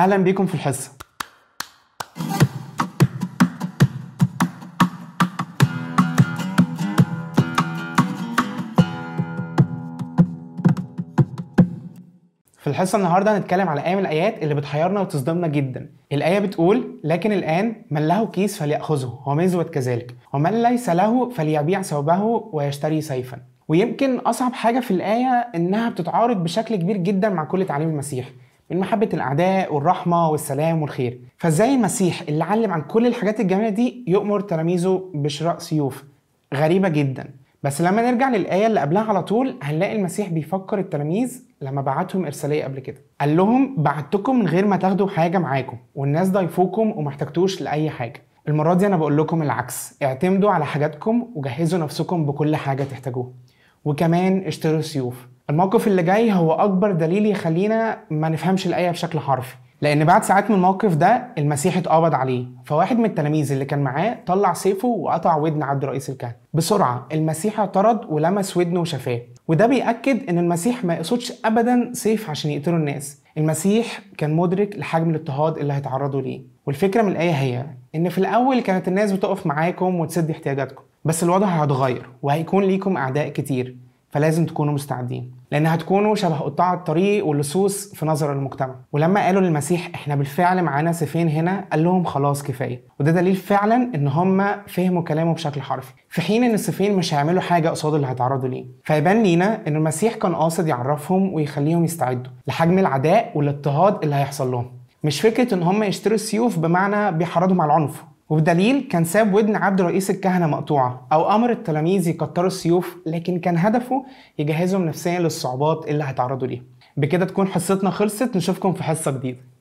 اهلا بيكم في الحصه في الحصه النهارده هنتكلم على ايه من الايات اللي بتحيرنا وتصدمنا جدا الايه بتقول لكن الان من له كيس فليأخذه ومزود كذلك ومن ليس له فليبيع ثوبه ويشتري سيفا ويمكن اصعب حاجه في الايه انها بتتعارض بشكل كبير جدا مع كل تعليم المسيح من محبة الأعداء والرحمة والسلام والخير فازاي المسيح اللي علم عن كل الحاجات الجميلة دي يؤمر تلاميذه بشراء سيوف غريبة جدا بس لما نرجع للآية اللي قبلها على طول هنلاقي المسيح بيفكر التلاميذ لما بعتهم إرسالية قبل كده قال لهم بعتكم من غير ما تاخدوا حاجة معاكم والناس ضيفوكم ومحتاجتوش لأي حاجة المرة دي أنا بقول لكم العكس اعتمدوا على حاجاتكم وجهزوا نفسكم بكل حاجة تحتاجوها وكمان اشتروا سيوف الموقف اللي جاي هو اكبر دليل يخلينا ما نفهمش الايه بشكل حرفي لان بعد ساعات من الموقف ده المسيح اتقبض عليه فواحد من التلاميذ اللي كان معاه طلع سيفه وقطع ودن عبد رئيس الكهنه بسرعه المسيح اعترض ولمس ودنه وشفاه وده بيأكد ان المسيح ما يقصدش ابدا سيف عشان يقتلوا الناس المسيح كان مدرك لحجم الاضطهاد اللي هيتعرضوا ليه والفكره من الايه هي ان في الاول كانت الناس بتقف معاكم وتسد احتياجاتكم بس الوضع هيتغير وهيكون ليكم اعداء كتير فلازم تكونوا مستعدين لان هتكونوا شبه قطاع الطريق واللصوص في نظر المجتمع ولما قالوا للمسيح احنا بالفعل معانا سيفين هنا قال لهم خلاص كفايه وده دليل فعلا ان هم فهموا كلامه بشكل حرفي في حين ان السيفين مش هيعملوا حاجه قصاد اللي هيتعرضوا ليه فيبان لينا ان المسيح كان قاصد يعرفهم ويخليهم يستعدوا لحجم العداء والاضطهاد اللي هيحصل لهم مش فكره ان هم يشتروا السيوف بمعنى بيحرضهم على العنف وبدليل كان ساب ودن عبد رئيس الكهنة مقطوعة أو أمر التلاميذ يكتروا السيوف لكن كان هدفه يجهزهم نفسيا للصعوبات اللي هتعرضوا ليها بكده تكون حصتنا خلصت نشوفكم في حصة جديدة